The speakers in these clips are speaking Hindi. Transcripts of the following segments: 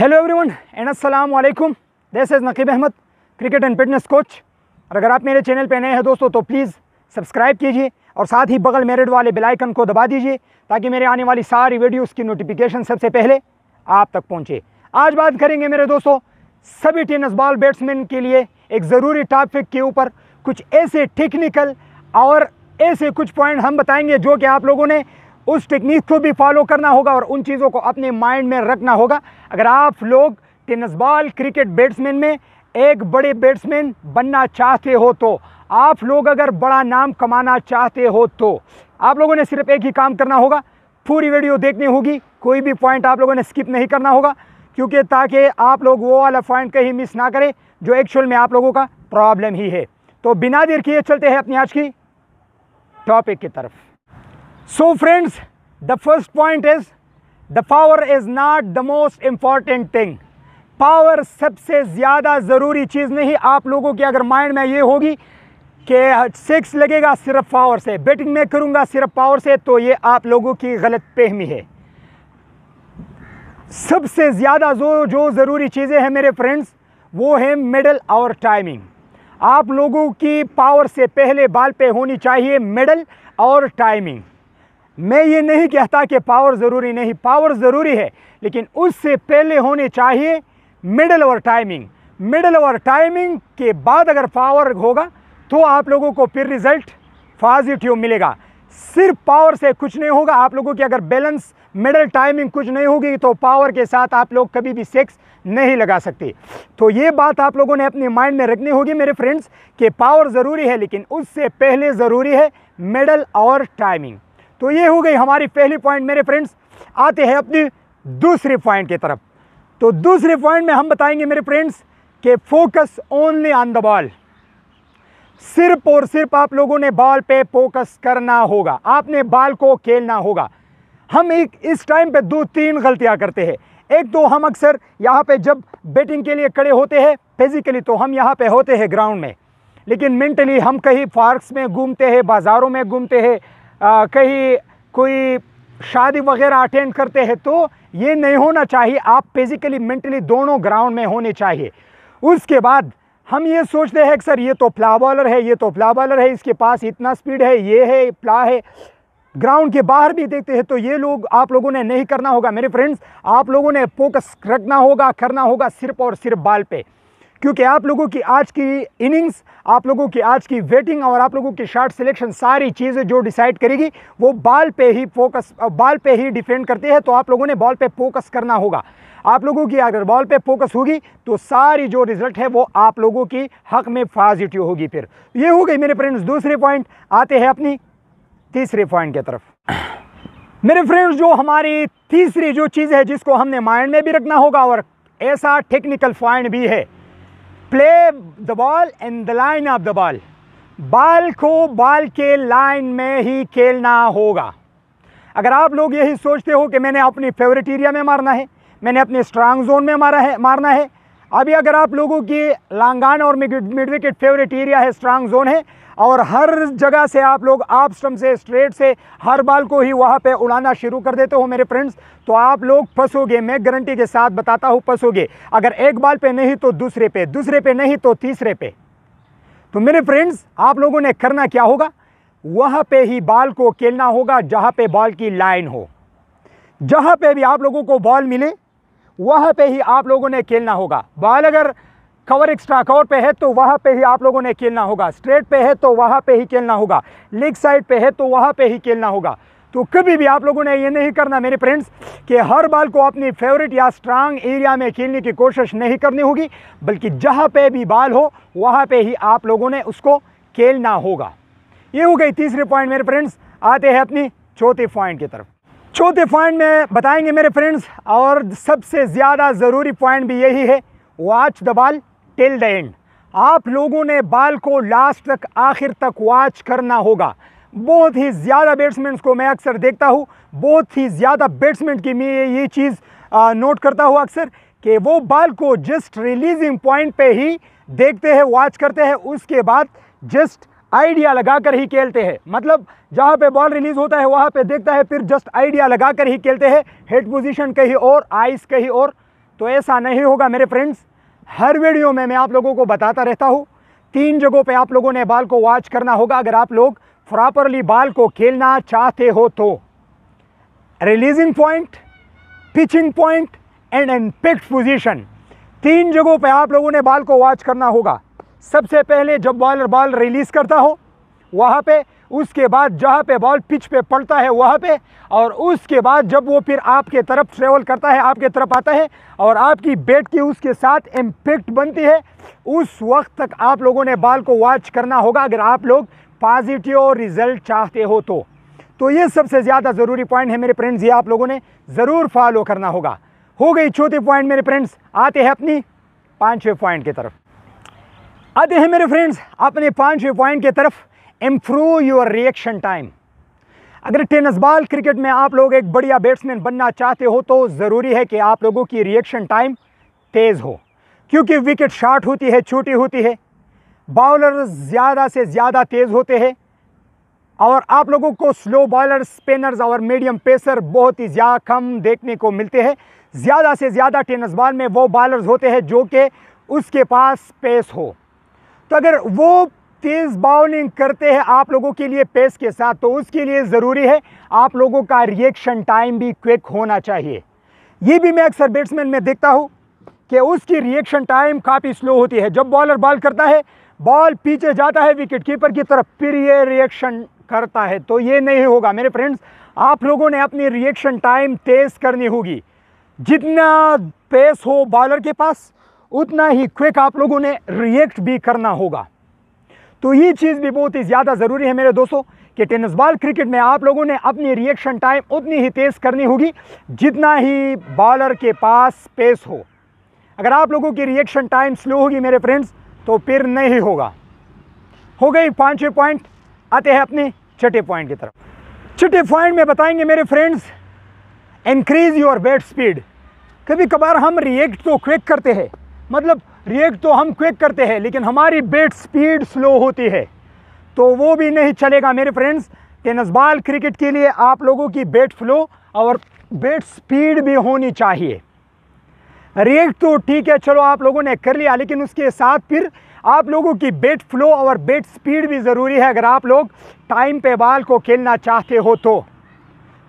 हेलो एवरीवन एंड अस्सलाम वालेकुम this is Naqeeb Ahmed cricket and fitness coach और अगर आप मेरे चैनल पे नए हैं दोस्तों तो प्लीज़ सब्सक्राइब कीजिए और साथ ही बगल मेरिट वाले बेल आइकन को दबा दीजिए ताकि मेरे आने वाली सारी वीडियोस की नोटिफिकेशन सबसे पहले आप तक पहुँचे आज बात करेंगे मेरे दोस्तों सभी टेनिस बॉल बैट्समैन के लिए एक ज़रूरी टॉपिक के ऊपर कुछ ऐसे टेक्निकल और ऐसे कुछ पॉइंट हम बताएँगे जो कि आप लोगों ने उस टेक्निक को भी फॉलो करना होगा और उन चीज़ों को अपने माइंड में रखना होगा अगर आप लोग टेनिस बॉल क्रिकेट बैट्समैन में एक बड़े बैट्समैन बनना चाहते हो तो आप लोग अगर बड़ा नाम कमाना चाहते हो तो आप लोगों ने सिर्फ एक ही काम करना होगा पूरी वीडियो देखनी होगी कोई भी पॉइंट आप लोगों ने स्किप नहीं करना होगा क्योंकि ताकि आप लोग वो वाला पॉइंट कहीं मिस ना करें जो एक्चुअल में आप लोगों का प्रॉब्लम ही है तो बिना देर किए चलते हैं अपनी आज की टॉपिक की तरफ so friends the first point is the power is not the most important thing power सबसे ज़्यादा ज़रूरी चीज़ नहीं आप लोगों की अगर माइंड में ये होगी कि सेक्स लगेगा सिर्फ पावर से बैटिंग में करूँगा सिर्फ पावर से तो ये आप लोगों की गलत फहमी है सबसे ज़्यादा जो जो ज़रूरी चीज़ें हैं मेरे फ्रेंड्स वो है मेडल और टाइमिंग आप लोगों की पावर से पहले बाल पे होनी चाहिए मेडल और टाइमिंग मैं ये नहीं कहता कि पावर ज़रूरी नहीं पावर ज़रूरी है लेकिन उससे पहले होने चाहिए मिडल और टाइमिंग मिडल और टाइमिंग के बाद अगर पावर होगा तो आप लोगों को फिर रिज़ल्ट पॉजिटिव मिलेगा सिर्फ पावर से कुछ नहीं होगा आप लोगों की अगर बैलेंस मिडल टाइमिंग कुछ नहीं होगी तो पावर के साथ आप लोग कभी भी सेक्स नहीं लगा सकते तो ये बात आप लोगों ने अपने माइंड में रखनी होगी मेरे फ्रेंड्स कि पावर ज़रूरी है लेकिन उससे पहले ज़रूरी है मिडल और टाइमिंग तो ये हो गई हमारी पहली पॉइंट मेरे फ्रेंड्स आते हैं अपनी दूसरे पॉइंट की तरफ तो दूसरे पॉइंट में हम बताएंगे मेरे फ्रेंड्स के focus only on the ball सिर्फ और सिर्फ आप लोगों ने बॉल पे फोकस करना होगा आपने बॉल को खेलना होगा हम एक इस टाइम पे दो तीन गलतियां करते हैं एक तो हम अक्सर यहाँ पे जब बैटिंग के लिए खड़े होते हैं फिजिकली तो हम यहाँ पे होते हैं ग्राउंड में लेकिन मेंटली हम कहीं पार्कस में घूमते हैं बाज़ारों में घूमते हैं कहीं कोई शादी वगैरह अटेंड करते हैं तो ये नहीं होना चाहिए आप फिजिकली मेंटली दोनों ग्राउंड में होने चाहिए उसके बाद हम ये सोचते हैं कि सर ये तो प्ला बॉलर है ये तो प्ला बॉलर है इसके पास इतना स्पीड है ये है प्ला है ग्राउंड के बाहर भी देखते हैं तो ये लोग आप लोगों ने नहीं करना होगा मेरे फ्रेंड्स आप लोगों ने फोकस रखना होगा करना होगा सिर्फ और सिर्फ बाल पे क्योंकि आप लोगों की आज की इनिंग्स आप लोगों की आज की वेटिंग और आप लोगों की शॉट सिलेक्शन सारी चीज़ें जो डिसाइड करेगी वो बॉल पे ही फोकस बॉल पे ही डिपेंड करते हैं तो आप लोगों ने बॉल पे फोकस करना होगा आप लोगों की अगर बॉल पे फोकस होगी तो सारी जो रिज़ल्ट है वो आप लोगों की हक में पॉजिटिव होगी फिर ये हो गई मेरे फ्रेंड्स दूसरे पॉइंट आते हैं अपनी तीसरे पॉइंट की तरफ मेरे फ्रेंड्स जो हमारी तीसरी जो चीज़ है जिसको हमने माइंड में भी रखना होगा और ऐसा टेक्निकल पॉइंट भी है play the ball in the line of the ball ball को बाल के लाइन में ही खेलना होगा अगर आप लोग यही सोचते हो कि मैंने अपनी फेवरेट एरिया में मारना है मैंने अपने स्ट्रांग जोन में मारा है मारना है अभी अगर आप लोगों की लांगान और मिड विकेट फेवरेट एरिया है स्ट्रांग जोन है और हर जगह से आप लोग आप स्टम से स्ट्रेट से हर बाल को ही वहाँ पे उड़ाना शुरू कर देते हो मेरे फ्रेंड्स तो आप लोग फंसोगे मैं गारंटी के साथ बताता हूँ फंसोगे अगर एक बाल पे नहीं तो दूसरे पे दूसरे पे नहीं तो तीसरे पे तो मेरे फ्रेंड्स आप लोगों ने करना क्या होगा वहाँ पे ही बाल को खेलना होगा जहाँ पर बॉल की लाइन हो जहाँ पर भी आप लोगों को बॉल मिले वहाँ पे ही आप लोगों ने खेलना होगा बॉल अगर कवर एक्स्ट्रा कवर पे है तो वहाँ पे ही आप लोगों ने खेलना होगा स्ट्रेट पे है तो वहाँ पे ही खेलना होगा लेग साइड पे है तो वहाँ पे ही खेलना होगा तो कभी भी आप लोगों ने ये नहीं करना मेरे फ्रेंड्स कि हर बाल को अपनी फेवरेट या स्ट्रांग एरिया में खेलने की कोशिश नहीं करनी होगी बल्कि जहाँ पे भी बाल हो वहाँ पर ही आप लोगों ने उसको खेलना होगा ये हो गई तीसरे पॉइंट मेरे फ्रेंड्स आते हैं अपनी चौथे पॉइंट की तरफ चौथे पॉइंट में बताएंगे मेरे फ्रेंड्स और सबसे ज़्यादा ज़रूरी पॉइंट भी यही है watch the ball till the end आप लोगों ने बाल को लास्ट तक आखिर तक वॉच करना होगा बहुत ही ज़्यादा बैट्समैन को मैं अक्सर देखता हूँ बहुत ही ज़्यादा बैट्समैन की मैं ये चीज़ नोट करता हूँ अक्सर कि वो बाल को जस्ट रिलीजिंग पॉइंट पे ही देखते हैं वॉच करते हैं उसके बाद जस्ट आइडिया लगा कर ही खेलते हैं मतलब जहाँ पे बॉल रिलीज होता है वहाँ पे देखता है फिर जस्ट आइडिया लगा कर ही खेलते हैं हेड पोजीशन कहीं और आइस कहीं और तो ऐसा नहीं होगा मेरे फ्रेंड्स हर वीडियो में मैं आप लोगों को बताता रहता हूँ तीन जगहों पे आप लोगों ने बाल को वॉच करना होगा अगर आप लोग प्रॉपरली बाल को खेलना चाहते हो तो releasing point pitching point and and picked position तीन जगहों पर आप लोगों ने बाल को वॉच करना होगा सबसे पहले जब बॉलर बॉल रिलीज़ करता हो वहाँ पे उसके बाद जहाँ पे बॉल पिच पे पड़ता है वहाँ पे और उसके बाद जब वो फिर आपके तरफ ट्रेवल करता है आपके तरफ आता है और आपकी बैट की उसके साथ इम्पेक्ट बनती है उस वक्त तक आप लोगों ने बॉल को वॉच करना होगा अगर आप लोग पॉजिटिव रिज़ल्ट चाहते हो तो तो ये सबसे ज़्यादा ज़रूरी पॉइंट है मेरे फ्रेंड्स ये आप लोगों ने ज़रूर फॉलो करना होगा हो गई चौथी पॉइंट मेरे फ्रेंड्स आते हैं अपनी पाँचवें पॉइंट की तरफ आते हैं मेरे फ्रेंड्स अपने पांचवें पॉइंट की तरफ इम्प्रूव योर रिएक्शन टाइम अगर टेनिस बॉल क्रिकेट में आप लोग एक बढ़िया बैट्समैन बनना चाहते हो तो ज़रूरी है कि आप लोगों की रिएक्शन टाइम तेज़ हो क्योंकि विकेट शॉट होती है छोटी होती है बॉलर ज़्यादा से ज़्यादा तेज़ होते हैं और आप लोगों को स्लो बॉलर स्पिनर्स और मीडियम पेसर बहुत ही ज़्यादा कम देखने को मिलते हैं ज़्यादा से ज़्यादा टेनिस बॉल में वो बॉलर्स होते हैं जो कि उसके पास स्पेस हो तो अगर वो तेज़ बाउलिंग करते हैं आप लोगों के लिए पेस के साथ तो उसके लिए ज़रूरी है आप लोगों का रिएक्शन टाइम भी क्विक होना चाहिए ये भी मैं अक्सर बैट्समैन में देखता हूँ कि उसकी रिएक्शन टाइम काफ़ी स्लो होती है जब बॉलर बॉल करता है बॉल पीछे जाता है विकेट कीपर की तरफ फिर ये रिएक्शन करता है तो ये नहीं होगा मेरे फ्रेंड्स आप लोगों ने अपनी रिएक्शन टाइम तेज़ करनी होगी जितना पेस हो बॉलर के पास उतना ही क्विक आप लोगों ने रिएक्ट भी करना होगा तो ये चीज़ भी बहुत ही ज़्यादा ज़रूरी है मेरे दोस्तों कि टेनिस बॉल क्रिकेट में आप लोगों ने अपनी रिएक्शन टाइम उतनी ही तेज़ करनी होगी जितना ही बॉलर के पास पेस हो अगर आप लोगों की रिएक्शन टाइम स्लो होगी मेरे फ्रेंड्स तो फिर नहीं होगा हो गई पाँचवें पॉइंट आते हैं अपने छठे पॉइंट की तरफ छठे पॉइंट में बताएंगे मेरे friends increase your bat speed कभी कभार हम रिएक्ट तो क्विक करते हैं मतलब रिएक्ट तो हम क्विक करते हैं लेकिन हमारी बेट स्पीड स्लो होती है तो वो भी नहीं चलेगा मेरे फ्रेंड्स टेनिस बॉल क्रिकेट के लिए आप लोगों की बेट फ्लो और बेट स्पीड भी होनी चाहिए रिएक्ट तो ठीक है चलो आप लोगों ने कर लिया लेकिन उसके साथ फिर आप लोगों की बेट फ्लो और बेट स्पीड भी ज़रूरी है अगर आप लोग टाइम पे बाल को खेलना चाहते हो तो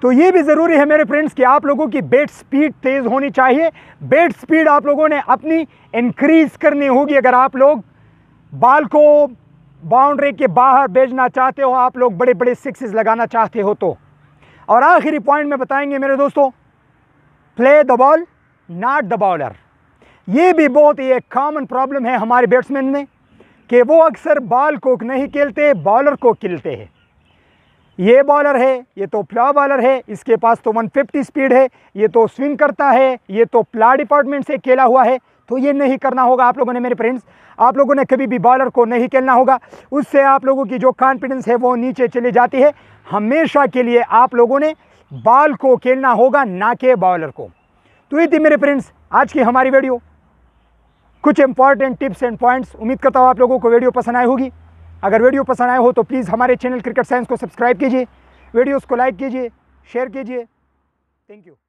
तो ये भी ज़रूरी है मेरे फ्रेंड्स कि आप लोगों की बेट स्पीड तेज़ होनी चाहिए बेट स्पीड आप लोगों ने अपनी इंक्रीज़ करनी होगी अगर आप लोग बाल को बाउंड्री के बाहर भेजना चाहते हो आप लोग बड़े बड़े सिक्सेस लगाना चाहते हो तो और आखिरी पॉइंट में बताएंगे मेरे दोस्तों play the ball not the bowler ये भी बहुत ही एक कॉमन प्रॉब्लम है हमारे बैट्समैन में कि वो अक्सर बाल को नहीं खेलते बॉलर को खेलते हैं ये बॉलर है ये तो प्ला बॉलर है इसके पास तो 150 स्पीड है ये तो स्विंग करता है ये तो प्ला डिपार्टमेंट से खेला हुआ है तो ये नहीं करना होगा आप लोगों ने मेरे फ्रेंड्स आप लोगों ने कभी भी बॉलर को नहीं खेलना होगा उससे आप लोगों की जो कॉन्फिडेंस है वो नीचे चली जाती है हमेशा के लिए आप लोगों ने बॉल को खेलना होगा ना के बॉलर को तो ये थी मेरे फ्रेंड्स आज की हमारी वीडियो कुछ इंपॉर्टेंट टिप्स एंड पॉइंट्स उम्मीद करता हूँ आप लोगों को वीडियो पसंद आई होगी अगर वीडियो पसंद आया हो तो प्लीज़ हमारे चैनल क्रिकेट साइंस को सब्सक्राइब कीजिए वीडियोज़ को लाइक कीजिए शेयर कीजिए थैंक यू